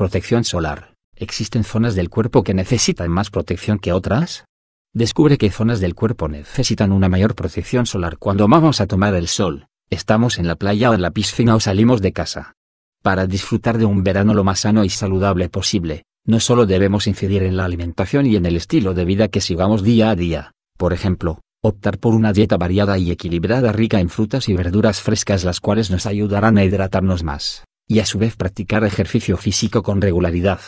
Protección solar. ¿Existen zonas del cuerpo que necesitan más protección que otras? Descubre qué zonas del cuerpo necesitan una mayor protección solar cuando vamos a tomar el sol, estamos en la playa o en la piscina o salimos de casa. Para disfrutar de un verano lo más sano y saludable posible, no solo debemos incidir en la alimentación y en el estilo de vida que sigamos día a día, por ejemplo, optar por una dieta variada y equilibrada rica en frutas y verduras frescas las cuales nos ayudarán a hidratarnos más y a su vez practicar ejercicio físico con regularidad.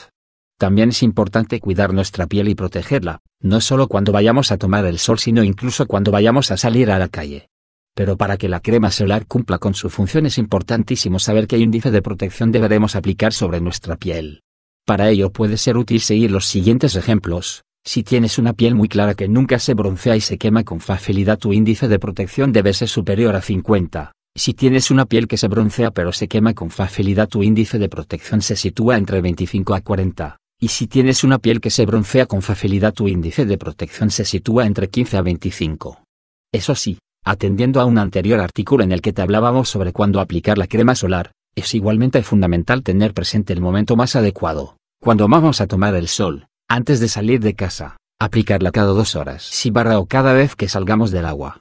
También es importante cuidar nuestra piel y protegerla, no solo cuando vayamos a tomar el sol sino incluso cuando vayamos a salir a la calle. Pero para que la crema solar cumpla con su función es importantísimo saber qué índice de protección deberemos aplicar sobre nuestra piel. Para ello puede ser útil seguir los siguientes ejemplos. Si tienes una piel muy clara que nunca se broncea y se quema con facilidad tu índice de protección debe ser superior a 50. Si tienes una piel que se broncea pero se quema con facilidad tu índice de protección se sitúa entre 25 a 40, y si tienes una piel que se broncea con facilidad tu índice de protección se sitúa entre 15 a 25. Eso sí, atendiendo a un anterior artículo en el que te hablábamos sobre cuándo aplicar la crema solar, es igualmente fundamental tener presente el momento más adecuado, cuando vamos a tomar el sol, antes de salir de casa, aplicarla cada dos horas si barra o cada vez que salgamos del agua,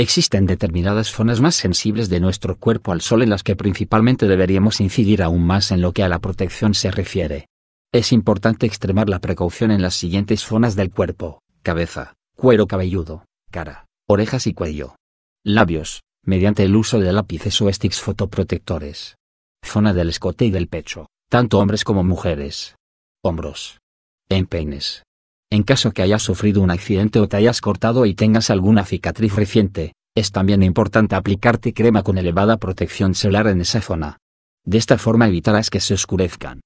Existen determinadas zonas más sensibles de nuestro cuerpo al sol en las que principalmente deberíamos incidir aún más en lo que a la protección se refiere. Es importante extremar la precaución en las siguientes zonas del cuerpo, cabeza, cuero cabelludo, cara, orejas y cuello. Labios, mediante el uso de lápices o sticks fotoprotectores. Zona del escote y del pecho, tanto hombres como mujeres. Hombros. Empeines. En caso que hayas sufrido un accidente o te hayas cortado y tengas alguna cicatriz reciente, es también importante aplicarte crema con elevada protección solar en esa zona. De esta forma evitarás que se oscurezcan.